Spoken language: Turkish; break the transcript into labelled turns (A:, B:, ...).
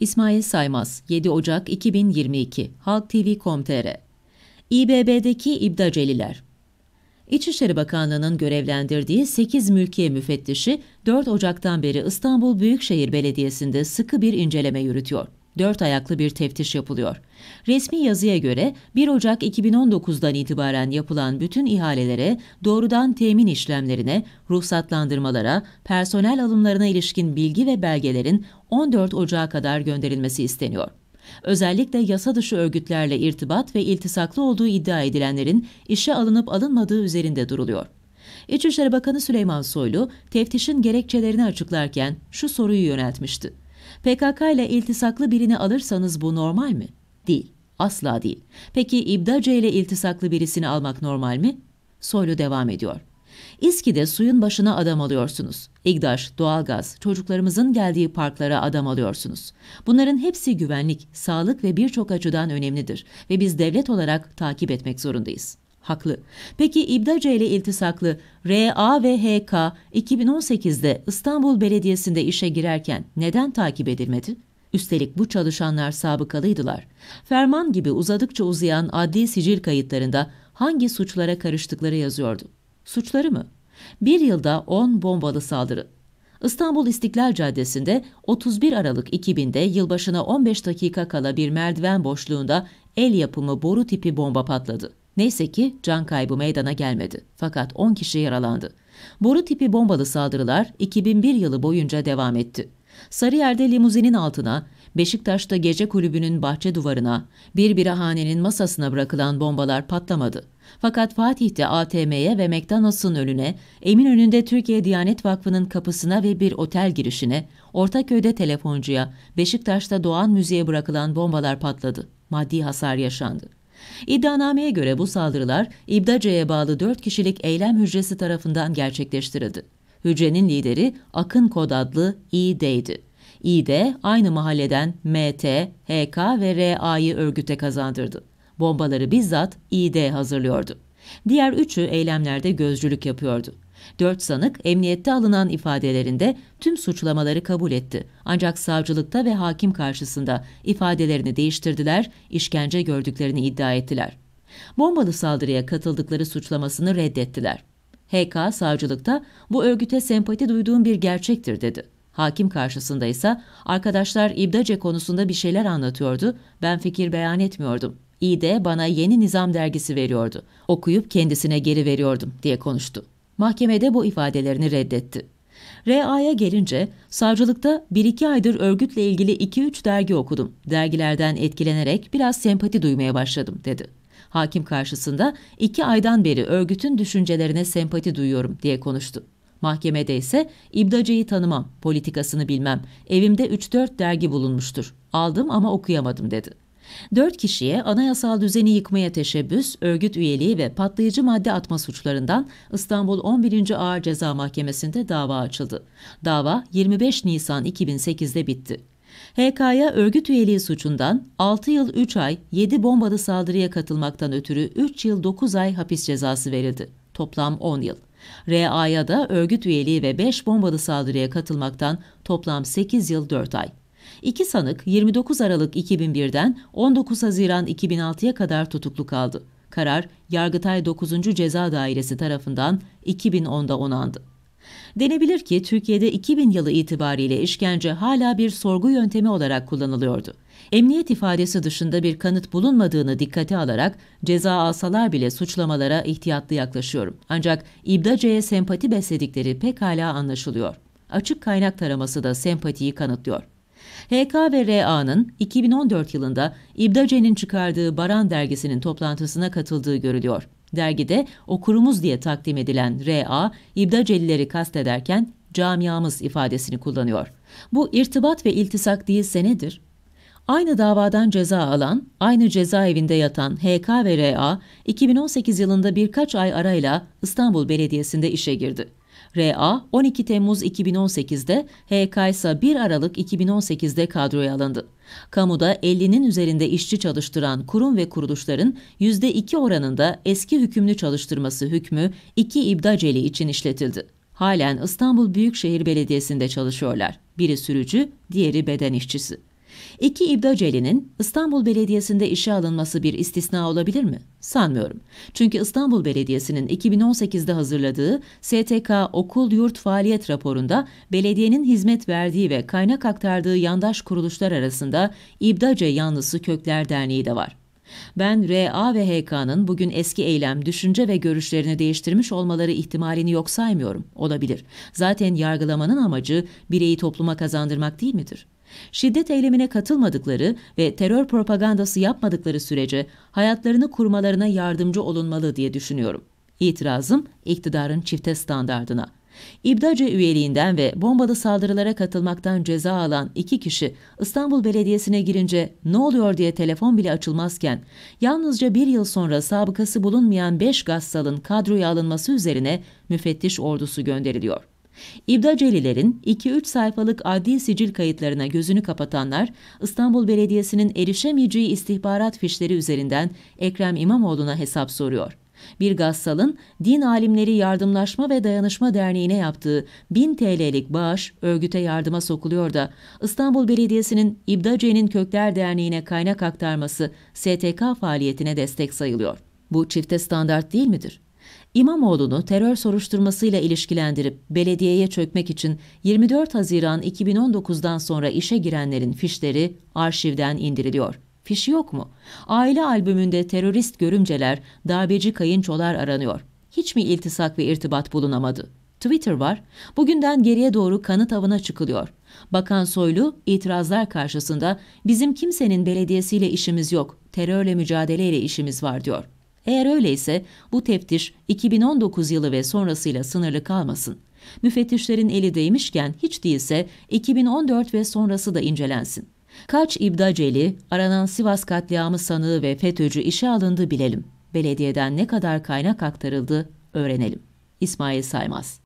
A: İsmail Saymaz, 7 Ocak 2022, Halk TV.com.tr İBB'deki İbdaceliler İçişleri Bakanlığı'nın görevlendirdiği 8 mülkiye müfettişi 4 Ocak'tan beri İstanbul Büyükşehir Belediyesi'nde sıkı bir inceleme yürütüyor dört ayaklı bir teftiş yapılıyor. Resmi yazıya göre 1 Ocak 2019'dan itibaren yapılan bütün ihalelere, doğrudan temin işlemlerine, ruhsatlandırmalara, personel alımlarına ilişkin bilgi ve belgelerin 14 Ocak'a kadar gönderilmesi isteniyor. Özellikle yasa dışı örgütlerle irtibat ve iltisaklı olduğu iddia edilenlerin işe alınıp alınmadığı üzerinde duruluyor. İçişleri Bakanı Süleyman Soylu teftişin gerekçelerini açıklarken şu soruyu yöneltmişti. PKK ile iltisaklı birini alırsanız bu normal mi? Değil. Asla değil. Peki İbdaca ile iltisaklı birisini almak normal mi? Soylu devam ediyor. İSKİ'de suyun başına adam alıyorsunuz. İGDAŞ, doğalgaz, çocuklarımızın geldiği parklara adam alıyorsunuz. Bunların hepsi güvenlik, sağlık ve birçok açıdan önemlidir ve biz devlet olarak takip etmek zorundayız. Haklı. Peki İbdaca ile iltisaklı RA ve HK 2018'de İstanbul Belediyesi'nde işe girerken neden takip edilmedi? Üstelik bu çalışanlar sabıkalıydılar. Ferman gibi uzadıkça uzayan adli sicil kayıtlarında hangi suçlara karıştıkları yazıyordu. Suçları mı? Bir yılda 10 bombalı saldırı. İstanbul İstiklal Caddesi'nde 31 Aralık 2000'de yılbaşına 15 dakika kala bir merdiven boşluğunda el yapımı boru tipi bomba patladı. Neyse ki can kaybı meydana gelmedi. Fakat 10 kişi yaralandı. Boru tipi bombalı saldırılar 2001 yılı boyunca devam etti. Sarıyer'de limuzinin altına, Beşiktaş'ta gece kulübünün bahçe duvarına, bir birahanenin masasına bırakılan bombalar patlamadı. Fakat Fatih'te ATM'ye ve McDonald's'ın önüne, Eminönü'nde Türkiye Diyanet Vakfı'nın kapısına ve bir otel girişine, Ortaköy'de telefoncuya, Beşiktaş'ta Doğan Müziğe bırakılan bombalar patladı. Maddi hasar yaşandı. İddianameye göre bu saldırılar İbdace'ye bağlı 4 kişilik eylem hücresi tarafından gerçekleştirildi. Hücrenin lideri Akın Kod adlı İ'deydi. İ de aynı mahalleden MT, HK ve RA'yı örgüte kazandırdı. Bombaları bizzat İd hazırlıyordu. Diğer üçü eylemlerde gözcülük yapıyordu. Dört sanık emniyette alınan ifadelerinde tüm suçlamaları kabul etti. Ancak savcılıkta ve hakim karşısında ifadelerini değiştirdiler, işkence gördüklerini iddia ettiler. Bombalı saldırıya katıldıkları suçlamasını reddettiler. HK savcılıkta bu örgüte sempati duyduğum bir gerçektir dedi. Hakim karşısında ise arkadaşlar İbdace konusunda bir şeyler anlatıyordu, ben fikir beyan etmiyordum. İde bana yeni nizam dergisi veriyordu. Okuyup kendisine geri veriyordum diye konuştu mahkemede bu ifadelerini reddetti. R.A.'ya gelince savcılıkta 1-2 aydır örgütle ilgili 2-3 dergi okudum. Dergilerden etkilenerek biraz sempati duymaya başladım dedi. Hakim karşısında 2 aydan beri örgütün düşüncelerine sempati duyuyorum diye konuştu. Mahkemede ise İbdacı'yı tanımam, politikasını bilmem, evimde 3-4 dergi bulunmuştur. Aldım ama okuyamadım dedi. Dört kişiye anayasal düzeni yıkmaya teşebbüs, örgüt üyeliği ve patlayıcı madde atma suçlarından İstanbul 11. Ağır Ceza Mahkemesi'nde dava açıldı. Dava 25 Nisan 2008'de bitti. HK'ya örgüt üyeliği suçundan 6 yıl 3 ay 7 bombalı saldırıya katılmaktan ötürü 3 yıl 9 ay hapis cezası verildi. Toplam 10 yıl. RA'ya da örgüt üyeliği ve 5 bombalı saldırıya katılmaktan toplam 8 yıl 4 ay. İki sanık 29 Aralık 2001'den 19 Haziran 2006'ya kadar tutuklu kaldı. Karar Yargıtay 9. Ceza Dairesi tarafından 2010'da onandı. Denebilir ki Türkiye'de 2000 yılı itibariyle işkence hala bir sorgu yöntemi olarak kullanılıyordu. Emniyet ifadesi dışında bir kanıt bulunmadığını dikkate alarak ceza alsalar bile suçlamalara ihtiyatlı yaklaşıyorum. Ancak İbdace'ye sempati besledikleri pekala anlaşılıyor. Açık kaynak taraması da sempatiyi kanıtlıyor. HK ve RA'nın 2014 yılında İbdace'nin çıkardığı Baran dergisinin toplantısına katıldığı görülüyor. Dergide okurumuz diye takdim edilen RA, İbdacelileri kastederken camiamız ifadesini kullanıyor. Bu irtibat ve iltisak değilse nedir? Aynı davadan ceza alan, aynı cezaevinde yatan HK ve RA 2018 yılında birkaç ay arayla İstanbul Belediyesi'nde işe girdi. RA 12 Temmuz 2018'de, HK ise 1 Aralık 2018'de kadroya alındı. Kamuda 50'nin üzerinde işçi çalıştıran kurum ve kuruluşların %2 oranında eski hükümlü çalıştırması hükmü 2 ibdaceli için işletildi. Halen İstanbul Büyükşehir Belediyesi'nde çalışıyorlar. Biri sürücü, diğeri beden işçisi. İki İbdaceli'nin İstanbul Belediyesi'nde işe alınması bir istisna olabilir mi? Sanmıyorum. Çünkü İstanbul Belediyesi'nin 2018'de hazırladığı STK Okul Yurt Faaliyet raporunda belediyenin hizmet verdiği ve kaynak aktardığı yandaş kuruluşlar arasında İbdace Yanlısı Kökler Derneği de var. Ben RA ve HK'nın bugün eski eylem, düşünce ve görüşlerini değiştirmiş olmaları ihtimalini yok saymıyorum. Olabilir. Zaten yargılamanın amacı bireyi topluma kazandırmak değil midir? Şiddet eylemine katılmadıkları ve terör propagandası yapmadıkları sürece hayatlarını kurmalarına yardımcı olunmalı diye düşünüyorum. İtirazım iktidarın çifte standardına. İbdace üyeliğinden ve bombalı saldırılara katılmaktan ceza alan iki kişi İstanbul Belediyesi'ne girince ne oluyor diye telefon bile açılmazken yalnızca bir yıl sonra sabıkası bulunmayan beş gassalın kadroya alınması üzerine müfettiş ordusu gönderiliyor. İbda Celiler'in 2-3 sayfalık adli sicil kayıtlarına gözünü kapatanlar, İstanbul Belediyesi'nin erişemeyeceği istihbarat fişleri üzerinden Ekrem İmamoğlu'na hesap soruyor. Bir gassalın Din Alimleri Yardımlaşma ve Dayanışma Derneği'ne yaptığı 1000 TL'lik bağış örgüte yardıma sokuluyor da İstanbul Belediyesi'nin İbdace'nin Kökler Derneği'ne kaynak aktarması STK faaliyetine destek sayılıyor. Bu çifte standart değil midir? İmamoğlu'nu terör soruşturmasıyla ilişkilendirip belediyeye çökmek için 24 Haziran 2019'dan sonra işe girenlerin fişleri arşivden indiriliyor. Fişi yok mu? Aile albümünde terörist görümceler, darbeci kayınçolar aranıyor. Hiç mi iltisak ve irtibat bulunamadı? Twitter var. Bugünden geriye doğru kanıt avına çıkılıyor. Bakan Soylu itirazlar karşısında bizim kimsenin belediyesiyle işimiz yok, terörle mücadeleyle işimiz var diyor. Eğer öyleyse bu teftiş 2019 yılı ve sonrasıyla sınırlı kalmasın. Müfettişlerin eli değmişken hiç değilse 2014 ve sonrası da incelensin. Kaç İbdaceli, aranan Sivas katliamı sanığı ve FETÖ'cü işe alındı bilelim. Belediyeden ne kadar kaynak aktarıldı öğrenelim. İsmail Saymaz